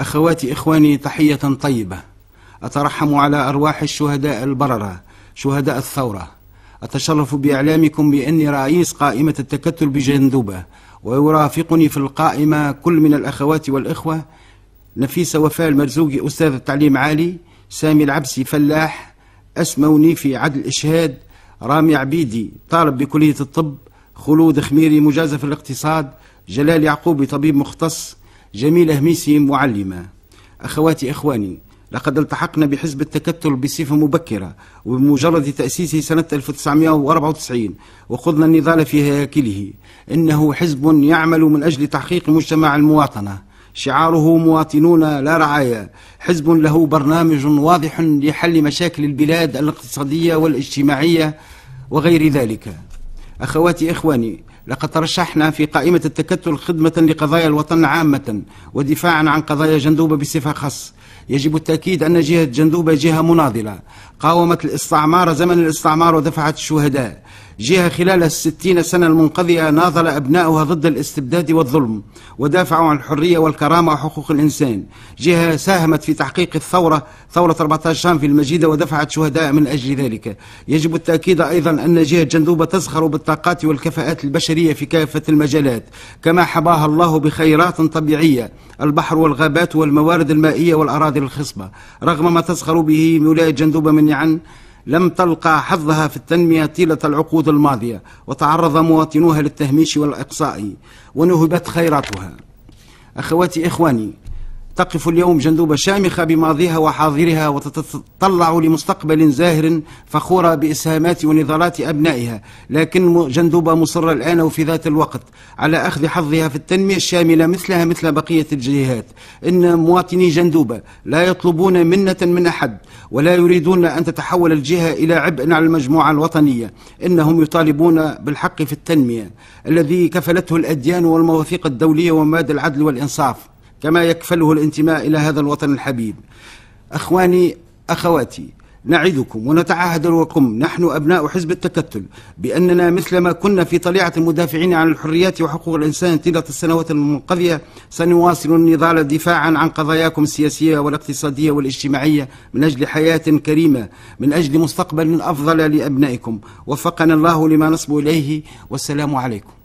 أخواتي إخواني تحية طيبة أترحم على أرواح الشهداء البررة شهداء الثورة أتشرف بإعلامكم بأني رئيس قائمة التكتل بجندوبة ويرافقني في القائمة كل من الأخوات والإخوة نفيسة وفاء المرزوقي أستاذ التعليم عالي سامي العبسي فلاح أسمى ونيفي عدل إشهاد رامي عبيدي طالب بكلية الطب خلود خميري مجازف الاقتصاد جلال يعقوبي طبيب مختص جميلة هميسي معلمة أخواتي إخواني لقد التحقنا بحزب التكتل بصفة مبكرة وبمجرد تأسيسه سنة 1994 وخذنا النضال في هياكله إنه حزب يعمل من أجل تحقيق مجتمع المواطنة شعاره مواطنون لا رعايا حزب له برنامج واضح لحل مشاكل البلاد الاقتصادية والاجتماعية وغير ذلك أخواتي إخواني لقد ترشحنا في قائمة التكتل خدمة لقضايا الوطن عامة ودفاعا عن قضايا جندوبة بصفة خاصة يجب التأكيد أن جهة جندوبة جهة مناضلة قاومت الاستعمار زمن الاستعمار ودفعت الشهداء جهة خلال الستين سنة المنقضية ناضل أبناؤها ضد الاستبداد والظلم ودافعوا عن الحرية والكرامة وحقوق الإنسان جهة ساهمت في تحقيق الثورة ثورة 14 شام في المجيدة ودفعت شهداء من أجل ذلك يجب التأكيد أيضا أن جهة جندوبة تزخر بالطاقات والكفاءات البشرية في كافة المجالات كما حباها الله بخيرات طبيعية البحر والغابات والموارد المائية والأرض الأراضي الخصبة رغم ما تسخر به ولاية جندوبة من نعن لم تلقى حظها في التنمية طيلة العقود الماضية وتعرض مواطنوها للتهميش والإقصاء ونهبت خيراتها أخواتي إخواني تقف اليوم جندوب شامخة بماضيها وحاضرها وتتطلع لمستقبل زاهر فخورة بإسهامات ونضالات أبنائها لكن جندوبة مصرة الآن وفي ذات الوقت على أخذ حظها في التنمية الشاملة مثلها مثل بقية الجهات إن مواطني جندوبة لا يطلبون منة من أحد ولا يريدون أن تتحول الجهة إلى عبء على المجموعة الوطنية إنهم يطالبون بالحق في التنمية الذي كفلته الأديان والمواثيق الدولية ومبادئ العدل والإنصاف كما يكفله الانتماء إلى هذا الوطن الحبيب أخواني أخواتي نعدكم ونتعهد لكم نحن أبناء حزب التكتل بأننا مثلما كنا في طليعة المدافعين عن الحريات وحقوق الإنسان طيلة السنوات المنقضية سنواصل النضال دفاعا عن قضاياكم السياسية والاقتصادية والاجتماعية من أجل حياة كريمة من أجل مستقبل أفضل لأبنائكم وفقنا الله لما نصب إليه والسلام عليكم